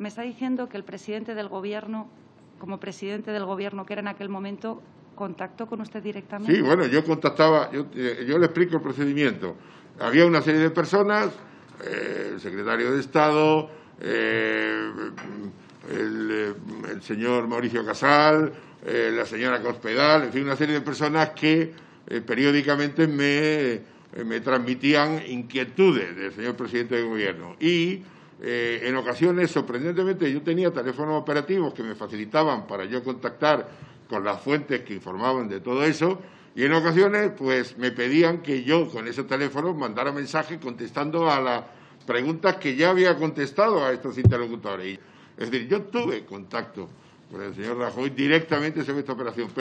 me está diciendo que el presidente del Gobierno, como presidente del Gobierno que era en aquel momento, contactó con usted directamente. Sí, bueno, yo contactaba, yo, eh, le explico el procedimiento. Había una serie de personas, eh, el secretario de Estado, eh, el, señor Mauricio Casal, la señora Cospedal, en fin, una serie de personas que periódicamente me, me transmitían inquietudes del señor presidente del Gobierno. Y eh, en ocasiones, sorprendentemente, yo tenía teléfonos operativos que me facilitaban para yo contactar con las fuentes que informaban de todo eso, y en ocasiones, pues me pedían que yo con esos teléfonos mandara mensajes contestando a las preguntas que ya había contestado a estos interlocutores. Es decir, yo tuve contacto con el señor Rajoy directamente sobre esta operación.